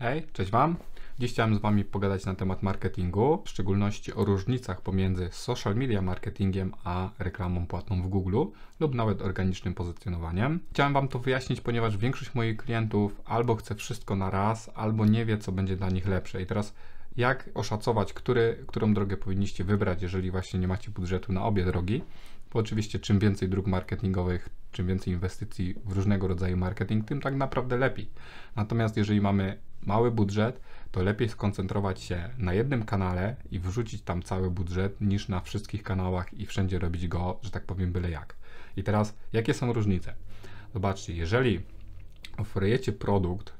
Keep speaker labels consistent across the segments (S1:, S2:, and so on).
S1: Hej, cześć Wam. Dziś chciałem z Wami pogadać na temat marketingu, w szczególności o różnicach pomiędzy social media marketingiem a reklamą płatną w Google lub nawet organicznym pozycjonowaniem. Chciałem Wam to wyjaśnić, ponieważ większość moich klientów albo chce wszystko na raz, albo nie wie, co będzie dla nich lepsze. I teraz jak oszacować, który, którą drogę powinniście wybrać, jeżeli właśnie nie macie budżetu na obie drogi. Bo oczywiście czym więcej dróg marketingowych, czym więcej inwestycji w różnego rodzaju marketing, tym tak naprawdę lepiej. Natomiast jeżeli mamy mały budżet, to lepiej skoncentrować się na jednym kanale i wrzucić tam cały budżet, niż na wszystkich kanałach i wszędzie robić go, że tak powiem, byle jak. I teraz, jakie są różnice? Zobaczcie, jeżeli oferujecie produkt,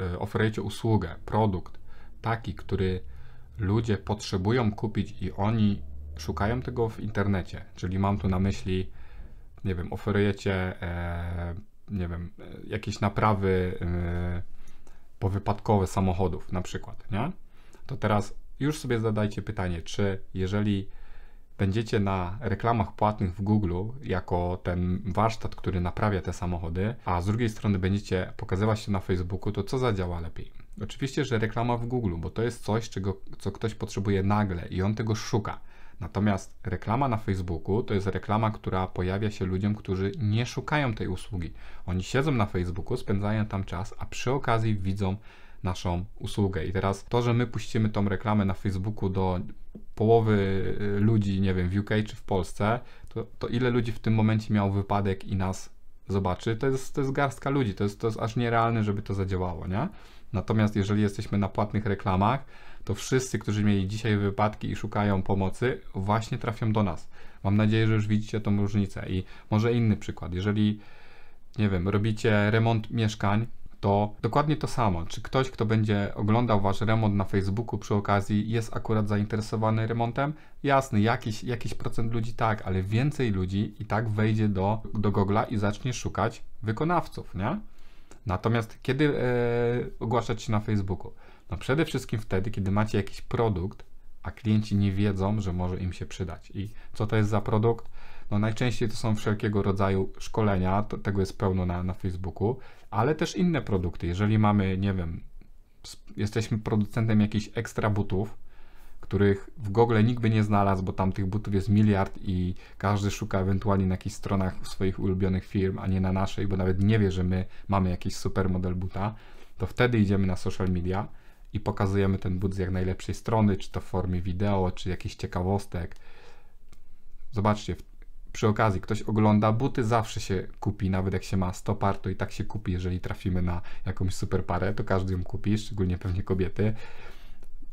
S1: e, oferujecie usługę, produkt taki, który ludzie potrzebują kupić i oni szukają tego w internecie, czyli mam tu na myśli nie wiem, oferujecie, e, nie wiem, e, jakieś naprawy e, powypadkowe samochodów na przykład, nie? To teraz już sobie zadajcie pytanie, czy jeżeli będziecie na reklamach płatnych w Google jako ten warsztat, który naprawia te samochody, a z drugiej strony będziecie pokazywać się na Facebooku, to co zadziała lepiej? Oczywiście, że reklama w Google, bo to jest coś, czego, co ktoś potrzebuje nagle i on tego szuka. Natomiast reklama na Facebooku to jest reklama, która pojawia się ludziom, którzy nie szukają tej usługi. Oni siedzą na Facebooku, spędzają tam czas, a przy okazji widzą naszą usługę. I teraz to, że my puścimy tą reklamę na Facebooku do połowy y, ludzi, nie wiem, w UK czy w Polsce, to, to ile ludzi w tym momencie miał wypadek i nas zobaczy, to jest, to jest garstka ludzi, to jest, to jest aż nierealne, żeby to zadziałało, nie? Natomiast jeżeli jesteśmy na płatnych reklamach, to wszyscy, którzy mieli dzisiaj wypadki i szukają pomocy, właśnie trafią do nas. Mam nadzieję, że już widzicie tą różnicę. I może inny przykład. Jeżeli, nie wiem, robicie remont mieszkań, to dokładnie to samo. Czy ktoś, kto będzie oglądał wasz remont na Facebooku przy okazji, jest akurat zainteresowany remontem? Jasny, jakiś, jakiś procent ludzi tak, ale więcej ludzi i tak wejdzie do, do Google'a i zacznie szukać wykonawców, nie? Natomiast kiedy e, ogłaszać się na Facebooku? No przede wszystkim wtedy, kiedy macie jakiś produkt, a klienci nie wiedzą, że może im się przydać. I co to jest za produkt? No najczęściej to są wszelkiego rodzaju szkolenia, to, tego jest pełno na, na Facebooku, ale też inne produkty. Jeżeli mamy, nie wiem, jesteśmy producentem jakichś ekstra butów, których w Google nikt by nie znalazł, bo tam tych butów jest miliard i każdy szuka ewentualnie na jakichś stronach swoich ulubionych firm, a nie na naszej, bo nawet nie wie, że my mamy jakiś super model buta, to wtedy idziemy na social media i pokazujemy ten but z jak najlepszej strony, czy to w formie wideo, czy jakichś ciekawostek. Zobaczcie, przy okazji ktoś ogląda buty, zawsze się kupi, nawet jak się ma 100 par, to i tak się kupi, jeżeli trafimy na jakąś super parę, to każdy ją kupi, szczególnie pewnie kobiety.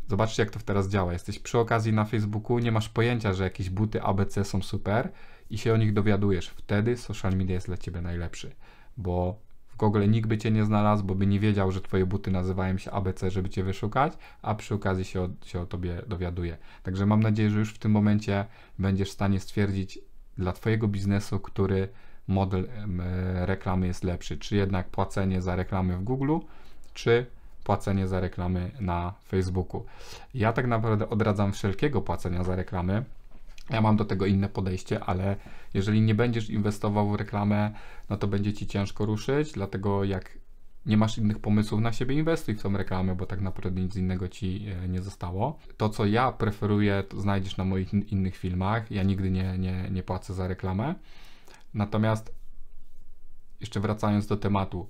S1: Zobaczcie, jak to teraz działa. Jesteś przy okazji na Facebooku, nie masz pojęcia, że jakieś buty ABC są super i się o nich dowiadujesz. Wtedy social media jest dla ciebie najlepszy, bo Google nikt by cię nie znalazł, bo by nie wiedział, że twoje buty nazywają się ABC, żeby cię wyszukać, a przy okazji się o, się o tobie dowiaduje. Także mam nadzieję, że już w tym momencie będziesz w stanie stwierdzić dla twojego biznesu, który model e, reklamy jest lepszy, czy jednak płacenie za reklamy w Google, czy płacenie za reklamy na Facebooku. Ja tak naprawdę odradzam wszelkiego płacenia za reklamy, ja mam do tego inne podejście, ale jeżeli nie będziesz inwestował w reklamę, no to będzie ci ciężko ruszyć, dlatego jak nie masz innych pomysłów na siebie, inwestuj w tą reklamę, bo tak naprawdę nic innego ci e, nie zostało. To, co ja preferuję, to znajdziesz na moich innych filmach. Ja nigdy nie, nie, nie płacę za reklamę. Natomiast jeszcze wracając do tematu,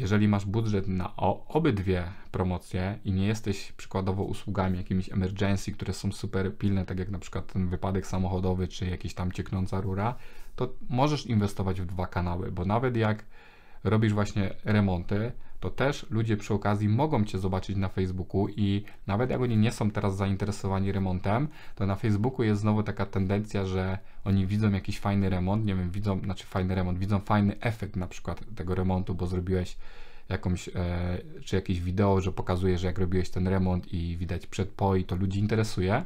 S1: jeżeli masz budżet na obydwie promocje i nie jesteś przykładowo usługami jakimiś emergency, które są super pilne, tak jak na przykład ten wypadek samochodowy czy jakaś tam cieknąca rura, to możesz inwestować w dwa kanały, bo nawet jak robisz właśnie remonty, to też ludzie przy okazji mogą Cię zobaczyć na Facebooku i nawet jak oni nie są teraz zainteresowani remontem, to na Facebooku jest znowu taka tendencja, że oni widzą jakiś fajny remont, nie wiem, widzą, znaczy fajny remont, widzą fajny efekt na przykład tego remontu, bo zrobiłeś jakąś, e, czy jakieś wideo, że pokazujesz jak robiłeś ten remont i widać przed po i to ludzi interesuje,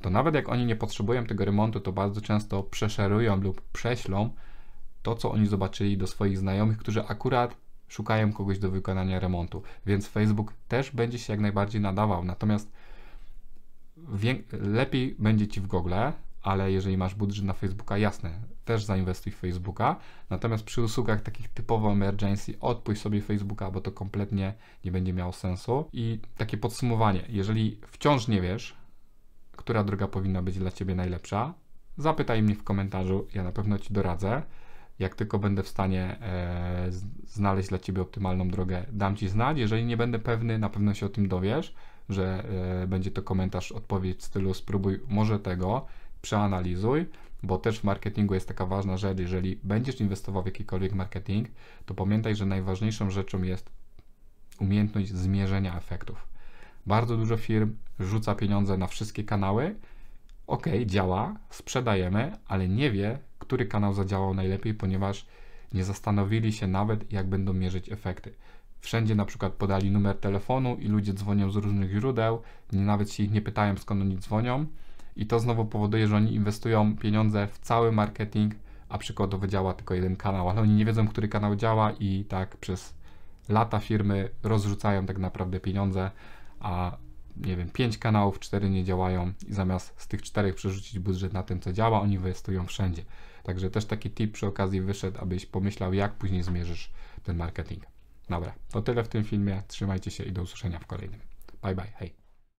S1: to nawet jak oni nie potrzebują tego remontu, to bardzo często przeszerują lub prześlą to, co oni zobaczyli do swoich znajomych, którzy akurat szukają kogoś do wykonania remontu, więc Facebook też będzie się jak najbardziej nadawał. Natomiast lepiej będzie ci w Google, ale jeżeli masz budżet na Facebooka, jasne, też zainwestuj w Facebooka. Natomiast przy usługach takich typowo emergency, odpuść sobie Facebooka, bo to kompletnie nie będzie miało sensu. I takie podsumowanie, jeżeli wciąż nie wiesz, która droga powinna być dla ciebie najlepsza, zapytaj mnie w komentarzu, ja na pewno ci doradzę. Jak tylko będę w stanie e, znaleźć dla Ciebie optymalną drogę, dam Ci znać. Jeżeli nie będę pewny, na pewno się o tym dowiesz, że e, będzie to komentarz, odpowiedź w stylu spróbuj może tego, przeanalizuj, bo też w marketingu jest taka ważna rzecz, jeżeli będziesz inwestował w jakikolwiek marketing, to pamiętaj, że najważniejszą rzeczą jest umiejętność zmierzenia efektów. Bardzo dużo firm rzuca pieniądze na wszystkie kanały. Ok, działa, sprzedajemy, ale nie wie, który kanał zadziałał najlepiej, ponieważ nie zastanowili się nawet, jak będą mierzyć efekty. Wszędzie na przykład podali numer telefonu i ludzie dzwonią z różnych źródeł, nawet się ich nie pytają skąd oni dzwonią i to znowu powoduje, że oni inwestują pieniądze w cały marketing, a przykładowo działa tylko jeden kanał, ale oni nie wiedzą, który kanał działa i tak przez lata firmy rozrzucają tak naprawdę pieniądze, a nie wiem, 5 kanałów, 4 nie działają i zamiast z tych czterech przerzucić budżet na tym, co działa, oni inwestują wszędzie. Także też taki tip przy okazji wyszedł, abyś pomyślał, jak później zmierzysz ten marketing. Dobra, to tyle w tym filmie. Trzymajcie się i do usłyszenia w kolejnym. Bye bye, hej.